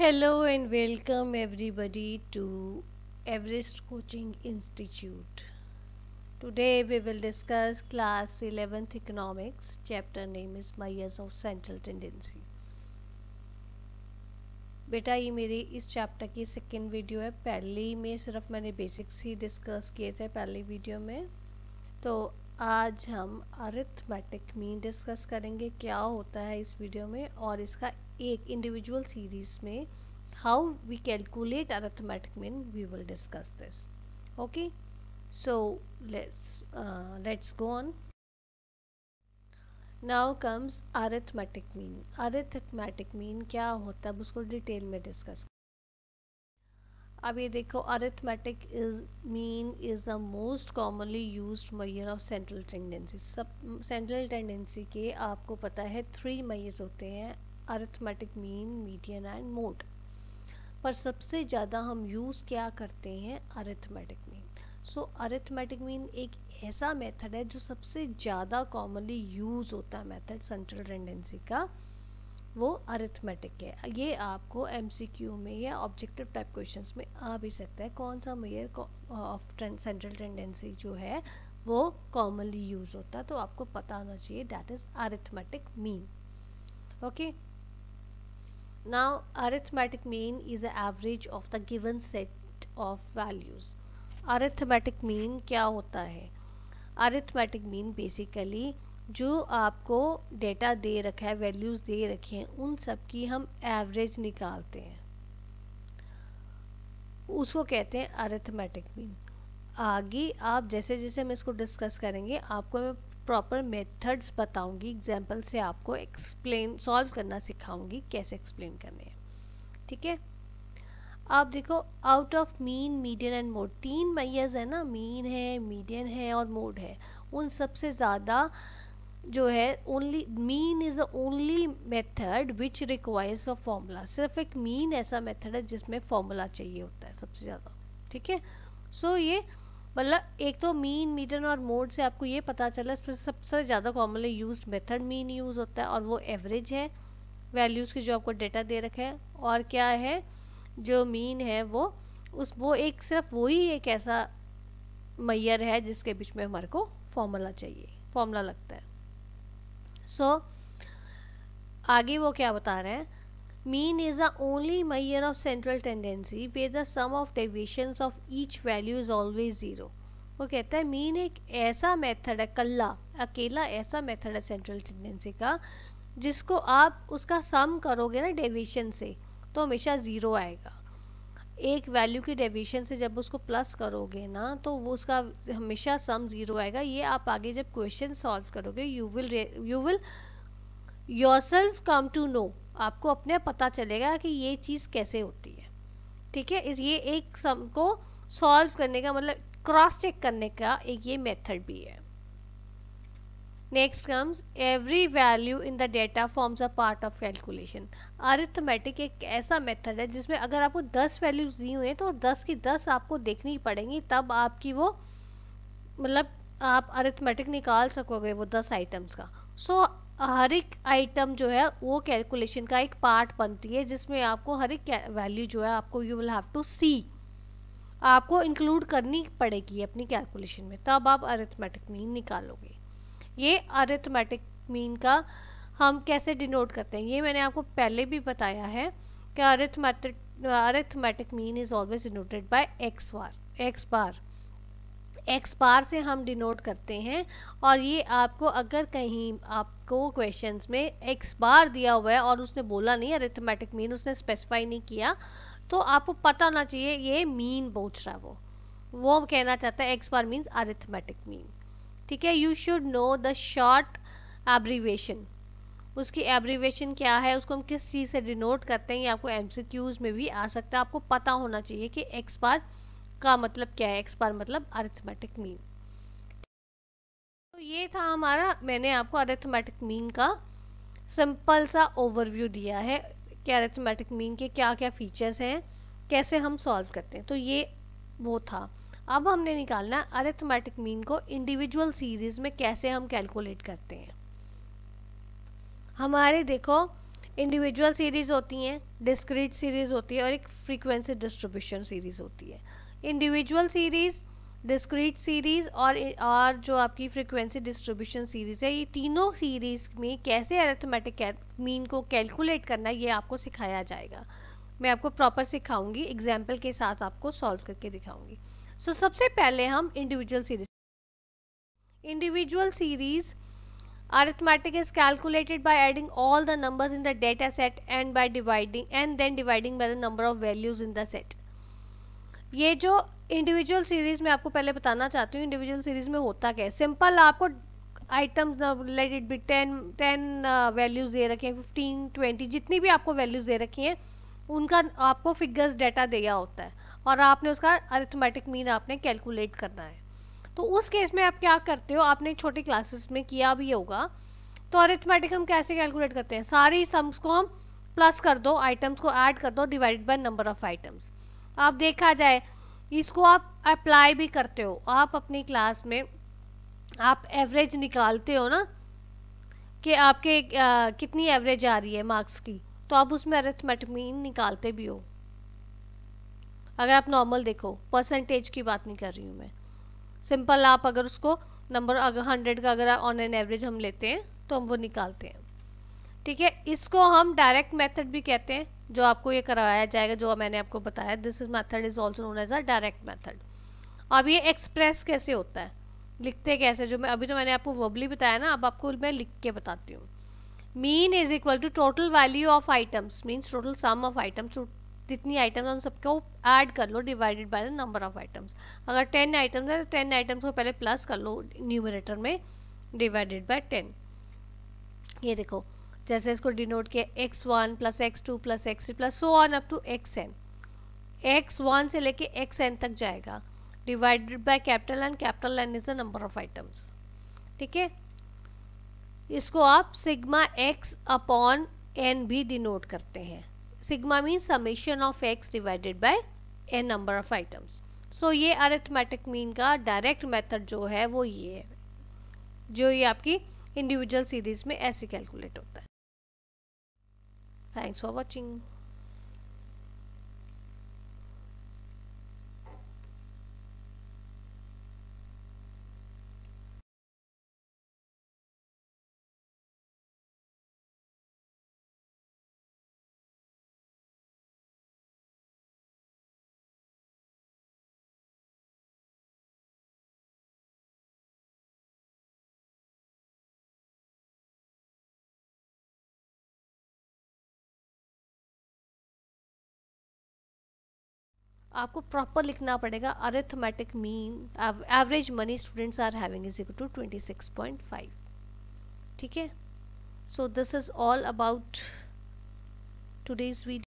hello and welcome everybody to Everest coaching institute today we will discuss class eleventh economics chapter name is measures of central tendency बेटा ये मेरे इस chapter की second video है पहली में सिर्फ मैंने बेसिक्स ही डिस्कस किए थे पहली वीडियो में तो आज हम अरिथमेटिक मीन डिस्कस करेंगे क्या होता है इस वीडियो में और इसका एक इंडिविजुअल सीरीज में how we calculate arithmetic mean we will discuss this okay so let's let's go on now comes arithmetic mean arithmetic mean क्या होता है उसको डिटेल में डिस्कस अब ये देखो arithmetic is mean is the most commonly use measure of central tendency सब central tendency के आपको पता है थ्री मैयर्स होते हैं arithmetic mean median and mode पर सबसे ज़्यादा हम यूज़ क्या करते हैं arithmetic mean so arithmetic mean एक ऐसा मेथड है जो सबसे ज़्यादा कॉमनली यूज़ होता है मेथड सेंट्रल टेंडेंसी का वो अरिथमेटिक है ये आपको क्यू में या ऑब्जेक्टिव टाइप क्वेश्चंस में आ भी सकता है कौन सा मेयर ऑफ सेंट्रल टेंडेंसी जो है वो कॉमनली यूज़ होता है तो आपको पता होना चाहिए that is arithmetic mean okay now arithmetic mean is average of the given set of values arithmetic mean क्या होता है अरिथमेटिक मीन बेसिकली जो आपको डेटा दे रखा है वैल्यूज़ दे रखे हैं उन सब की हम एवरेज निकालते हैं उसको कहते हैं अरिथमेटिक मीन आगे आप जैसे जैसे हम इसको डिस्कस करेंगे आपको मैं प्रॉपर मेथड्स बताऊंगी एग्जांपल से आपको एक्सप्लेन सॉल्व करना सिखाऊंगी कैसे एक्सप्लेन करने हैं ठीक है आप देखो out of mean median and mode तीन मैयर्स है ना मीन है मीडियन है और मोड है उन सबसे ज़्यादा जो है only mean is a only method which requires a formula सिर्फ एक मीन ऐसा मेथड है जिसमें फॉर्मूला चाहिए होता है सबसे ज़्यादा ठीक है सो ये मतलब एक तो मीन मीडियन और मोड से आपको ये पता चला इसमें सबसे ज़्यादा commonly use method mean use होता है और वो एवरेज है वैल्यूज़ के जो आपको डेटा दे रखा है और क्या है जो मीन है वो उस वो एक सिर्फ वही एक ऐसा मैयर है जिसके बीच में हमारे को फॉर्मूला चाहिए फॉर्मूला लगता है सो आगे वो क्या बता रहे हैं mean is the only measure of central tendency where the sum of deviation of each value is always zero वो कहता है मीन एक ऐसा मेथड है कल्ला अकेला ऐसा मेथड है सेंट्रल टेंडेंसी का जिसको आप उसका सम करोगे ना डेविएशन से तो हमेशा जीरो आएगा एक वैल्यू की डेविशन से जब उसको प्लस करोगे ना तो वो उसका हमेशा सम ज़ीरो आएगा ये आप आगे जब क्वेश्चन सॉल्व करोगे you will you will yourself come to know आपको अपने पता चलेगा कि ये चीज़ कैसे होती है ठीक है इस ये एक सम को सॉल्व करने का मतलब क्रॉस चेक करने का एक ये मेथड भी है next comes every value in the data forms a part of calculation arithmetic एक ऐसा मेथड है जिसमें अगर आपको 10 वैल्यूज दी हुई हैं तो 10 की 10 आपको देखनी पड़ेंगी तब आपकी वो मतलब आप अरिथमेटिक निकाल सकोगे वो 10 आइटम्स का सो so, हर एक आइटम जो है वो कैलकुलेशन का एक पार्ट बनती है जिसमें आपको हर एक वैल्यू जो है आपको you will have to see आपको इंक्लूड करनी पड़ेगी अपनी कैलकुलेशन में तब आप अरिथमेटिक मीन निकालोगे ये अरिथमेटिक मीन का हम कैसे डिनोट करते हैं ये मैंने आपको पहले भी बताया है कि arithmetic arithmetic mean is always denoted by X bar X bar X bar से हम डिनोट करते हैं और ये आपको अगर कहीं आपको क्वेश्चंस में एक्स बार दिया हुआ है और उसने बोला नहीं अरिथमेटिक मीन उसने स्पेसिफाई नहीं किया तो आपको पता होना चाहिए ये मीन पूछ रहा है वो वो कहना चाहता है X bar means arithmetic mean ठीक है you should know the short abbreviation उसकी एब्रीवेशन क्या है उसको हम किस चीज़ से डिनोट करते हैं ये आपको एमसीक्यूज में भी आ सकता है आपको पता होना चाहिए कि एक्स बार का मतलब क्या है एक्स बार मतलब अरिथमेटिक मीन तो ये था हमारा मैंने आपको अरिथमेटिक मीन का सिंपल सा ओवरव्यू दिया है कि अरिथमेटिक मीन के क्या क्या फीचर्स हैं कैसे हम सॉल्व करते हैं तो ये वो था अब हमने निकालना अरेथमेटिक अरिथमेटिक मीन को इंडिविजुअल सीरीज में कैसे हम कैलकुलेट करते हैं हमारे देखो इंडिविजुअल सीरीज होती हैं डिस्क्रीट सीरीज होती है और एक फ्रीक्वेंसी डिस्ट्रीब्यूशन सीरीज होती है इंडिविजुअल सीरीज डिस्क्रीट सीरीज और और जो आपकी फ्रीक्वेंसी डिस्ट्रीब्यूशन सीरीज है ये तीनों सीरीज में कैसे अरेथमेटिक मीन को कैलकुलेट करना ये आपको सिखाया जाएगा मैं आपको प्रॉपर सिखाऊंगी एग्जाम्पल के साथ आपको सॉल्व करके दिखाऊंगी सो so, सबसे पहले हम individual series individual series arithmetic is calculated by adding all the numbers in the data set and by dividing and then dividing by the number of values in the set ये जो individual series में आपको पहले बताना चाहती हूँ individual series में होता क्या है सिंपल आपको items let it ten ten values दे रखे हैं फिफ्टीन ट्वेंटी जितनी भी आपको वैल्यूज दे रखी हैं उनका आपको फिगर्स डेटा दिया होता है और आपने उसका अरिथमेटिक मीन आपने कैलकुलेट करना है तो उस केस में आप क्या करते हो आपने छोटी क्लासेस में किया भी होगा तो अरिथमेटिक हम कैसे कैलकुलेट करते हैं सारी सम्स को हम प्लस कर दो आइटम्स को ऐड कर दो divide by number of items आप देखा जाए इसको आप अप्लाई भी करते हो आप अपनी क्लास में आप एवरेज निकालते हो ना कि आपके आ, कितनी एवरेज आ रही है मार्क्स की तो आप उसमें अरिथमेटिक मीन निकालते भी हो अगर आप नॉर्मल देखो परसेंटेज की बात नहीं कर रही हूँ मैं सिंपल आप अगर उसको नंबर अगर हंड्रेड का अगर ऑन एन एवरेज हम लेते हैं तो हम वो निकालते हैं ठीक है इसको हम डायरेक्ट मेथड भी कहते हैं जो आपको ये करवाया जाएगा जो मैंने आपको बताया this is method is also known as a direct method अब ये एक्सप्रेस कैसे होता है लिखते कैसे जो मैं अभी तो मैंने आपको वर्बली बताया ना अब आपको मैं लिख के बताती हूँ mean is equal to total value of items means total sum of items जितनी आइटम्स हैं उन सबको ऐड कर लो divided by the number of items अगर टेन आइटम्स है तो टेन आइटम्स को पहले प्लस कर लो न्यूमरेटर में डिवाइडेड बाय टेन ये देखो जैसे इसको डिनोट किया X one plus X two plus X three plus so on up to X N x one से लेके एक्स एन तक जाएगा divided by capital N capital N is the number of items ठीक है इसको आप sigma X upon N भी denote करते हैं sigma mean summation of X divided by a number of items so ये अरेथमेटिक मीन का डायरेक्ट मेथड जो है वो ये है जो ये आपकी इंडिविजुअल सीरीज में ऐसे कैलकुलेट होता है थैंक्स फॉर वॉचिंग आपको प्रॉपर लिखना पड़ेगा arithmetic mean average money students are having is equal to twenty six point five ठीक है so this is all about today's video